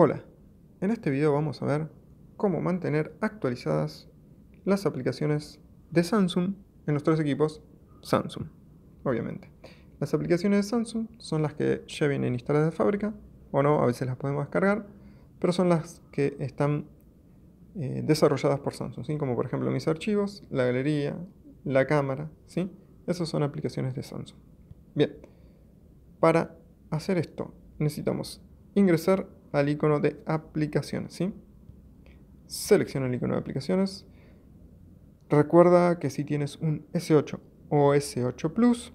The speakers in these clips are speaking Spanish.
Hola, en este video vamos a ver cómo mantener actualizadas las aplicaciones de Samsung en nuestros equipos Samsung, obviamente. Las aplicaciones de Samsung son las que ya vienen instaladas de fábrica, o no, a veces las podemos descargar, pero son las que están eh, desarrolladas por Samsung, como por ejemplo mis archivos, la galería, la cámara, ¿sí? Esas son aplicaciones de Samsung. Bien, para hacer esto necesitamos ingresar al icono de aplicaciones, ¿sí? Selecciona el icono de aplicaciones. Recuerda que si tienes un S8 o S8 Plus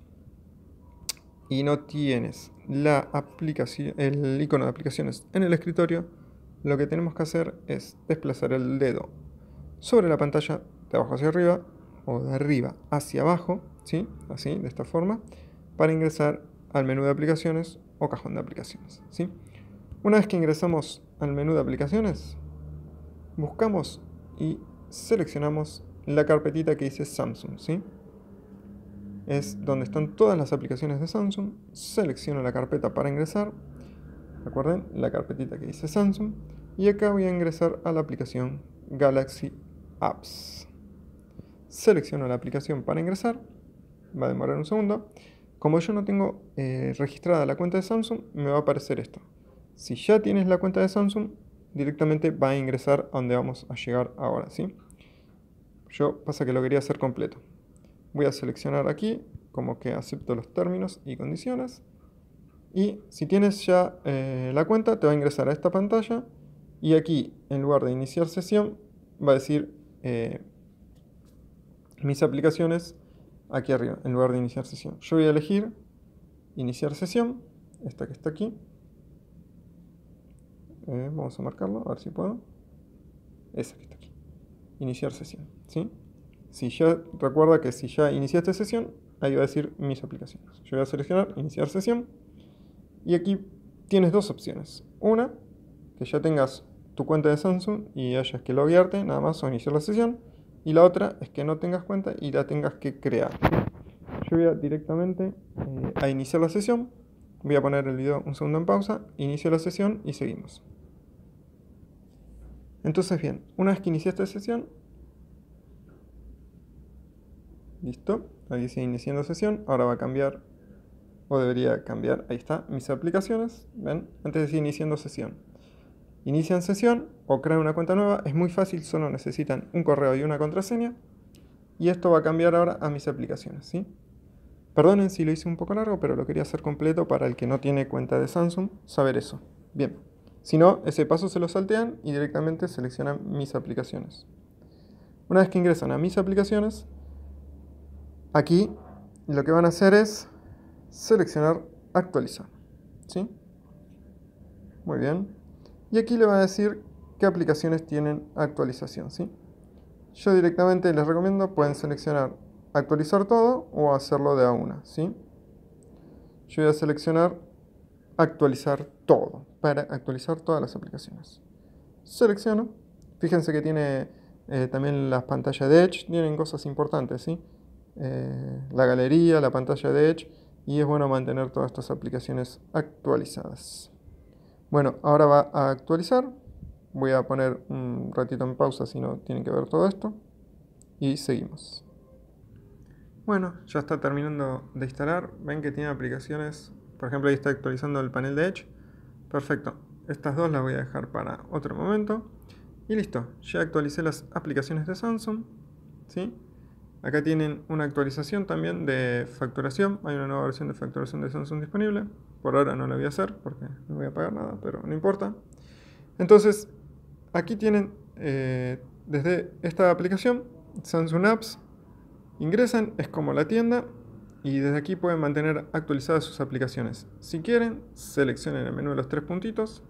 y no tienes la aplicación, el icono de aplicaciones en el escritorio, lo que tenemos que hacer es desplazar el dedo sobre la pantalla de abajo hacia arriba o de arriba hacia abajo, ¿sí? así, de esta forma, para ingresar al menú de aplicaciones o cajón de aplicaciones. ¿sí? Una vez que ingresamos al menú de aplicaciones, buscamos y seleccionamos la carpetita que dice Samsung, ¿sí? Es donde están todas las aplicaciones de Samsung. Selecciono la carpeta para ingresar. Recuerden, la carpetita que dice Samsung. Y acá voy a ingresar a la aplicación Galaxy Apps. Selecciono la aplicación para ingresar. Va a demorar un segundo. Como yo no tengo eh, registrada la cuenta de Samsung, me va a aparecer esto. Si ya tienes la cuenta de Samsung, directamente va a ingresar a donde vamos a llegar ahora, ¿sí? Yo pasa que lo quería hacer completo. Voy a seleccionar aquí, como que acepto los términos y condiciones. Y si tienes ya eh, la cuenta, te va a ingresar a esta pantalla. Y aquí, en lugar de iniciar sesión, va a decir eh, mis aplicaciones aquí arriba, en lugar de iniciar sesión. Yo voy a elegir iniciar sesión, esta que está aquí. Eh, vamos a marcarlo, a ver si puedo. Esa que está aquí. Iniciar sesión, ¿sí? Si ya, recuerda que si ya iniciaste sesión, ahí va a decir mis aplicaciones. Yo voy a seleccionar iniciar sesión y aquí tienes dos opciones. Una, que ya tengas tu cuenta de Samsung y hayas que loguearte, nada más o iniciar la sesión. Y la otra es que no tengas cuenta y la tengas que crear. Yo voy directamente eh, a iniciar la sesión. Voy a poner el video un segundo en pausa, inicio la sesión y seguimos. Entonces bien, una vez que inicié esta sesión, listo, ahí dice iniciando sesión, ahora va a cambiar, o debería cambiar, ahí está, mis aplicaciones, ven, antes de iniciando sesión. Inician sesión o crean una cuenta nueva, es muy fácil, solo necesitan un correo y una contraseña, y esto va a cambiar ahora a mis aplicaciones, ¿sí? Perdonen si lo hice un poco largo, pero lo quería hacer completo para el que no tiene cuenta de Samsung, saber eso. Bien. Si no, ese paso se lo saltean y directamente seleccionan mis aplicaciones. Una vez que ingresan a mis aplicaciones, aquí lo que van a hacer es seleccionar actualizar. ¿Sí? Muy bien. Y aquí le va a decir qué aplicaciones tienen actualización. ¿sí? Yo directamente les recomiendo, pueden seleccionar actualizar todo o hacerlo de a una. ¿sí? Yo voy a seleccionar actualizar todo, para actualizar todas las aplicaciones. Selecciono. Fíjense que tiene eh, también las pantallas de Edge, tienen cosas importantes, ¿sí? Eh, la galería, la pantalla de Edge, y es bueno mantener todas estas aplicaciones actualizadas. Bueno, ahora va a actualizar. Voy a poner un ratito en pausa si no tienen que ver todo esto. Y seguimos. Bueno, ya está terminando de instalar. Ven que tiene aplicaciones. Por ejemplo, ahí está actualizando el panel de Edge. Perfecto, estas dos las voy a dejar para otro momento. Y listo, ya actualicé las aplicaciones de Samsung. ¿sí? Acá tienen una actualización también de facturación. Hay una nueva versión de facturación de Samsung disponible. Por ahora no la voy a hacer porque no voy a pagar nada, pero no importa. Entonces, aquí tienen eh, desde esta aplicación Samsung Apps. Ingresan, es como la tienda, y desde aquí pueden mantener actualizadas sus aplicaciones. Si quieren, seleccionen el menú de los tres puntitos,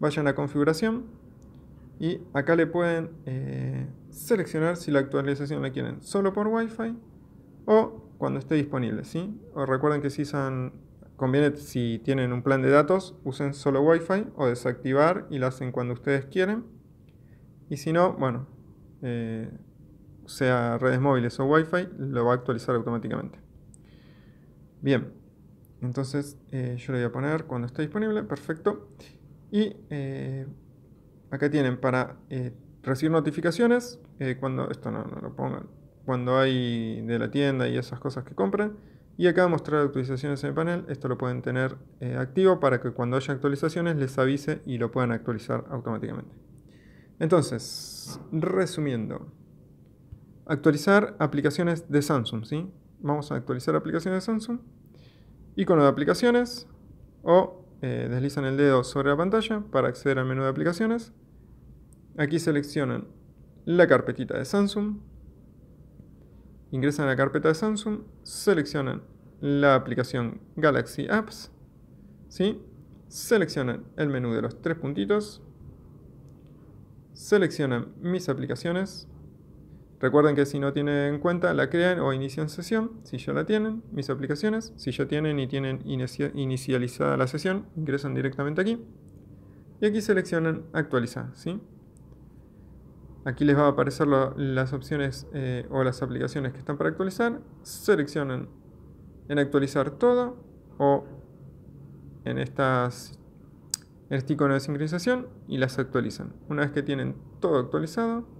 vayan a configuración y acá le pueden eh, seleccionar si la actualización la quieren solo por Wi-Fi o cuando esté disponible. ¿sí? O recuerden que si usan. conviene si tienen un plan de datos, usen solo Wi-Fi o desactivar y la hacen cuando ustedes quieren. Y si no, bueno, eh, sea redes móviles o Wi-Fi, lo va a actualizar automáticamente. Bien, entonces eh, yo le voy a poner cuando esté disponible, perfecto. Y eh, acá tienen para eh, recibir notificaciones, cuando, esto no, lo pongan, cuando hay de la tienda y esas cosas que compran. Y acá mostrar actualizaciones en el panel, esto lo pueden tener activo para que cuando haya actualizaciones les avise y lo puedan actualizar automáticamente. Entonces, resumiendo, actualizar aplicaciones de Samsung, ¿sí? vamos a actualizar aplicaciones de Samsung. Icono de aplicaciones o eh, deslizan el dedo sobre la pantalla para acceder al menú de aplicaciones. Aquí seleccionan la carpetita de Samsung. Ingresan a la carpeta de Samsung, seleccionan la aplicación Galaxy Apps, ¿sí? seleccionan el menú de los tres puntitos, seleccionan mis aplicaciones, Recuerden que si no tienen cuenta, la crean o inician sesión. Si ya la tienen, mis aplicaciones. Si ya tienen y tienen inicializada la sesión, ingresan directamente aquí. Y aquí seleccionan actualizar. ¿sí? Aquí les va a aparecer las opciones eh, o las aplicaciones que están para actualizar. Seleccionan en actualizar todo o en, estas, en este icono de sincronización y las actualizan. Una vez que tienen todo actualizado,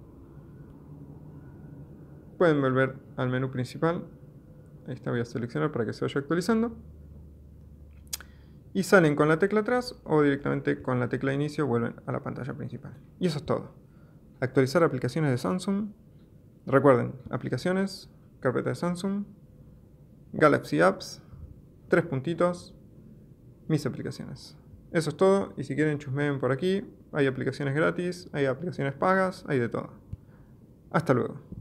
pueden volver al menú principal. Esta voy a seleccionar para que se vaya actualizando. Y salen con la tecla atrás o directamente con la tecla de inicio vuelven a la pantalla principal. Y eso es todo. Actualizar aplicaciones de Samsung. Recuerden, aplicaciones, carpeta de Samsung, Galaxy Apps, tres puntitos, mis aplicaciones. Eso es todo y si quieren chusmeen por aquí, hay aplicaciones gratis, hay aplicaciones pagas, hay de todo. Hasta luego.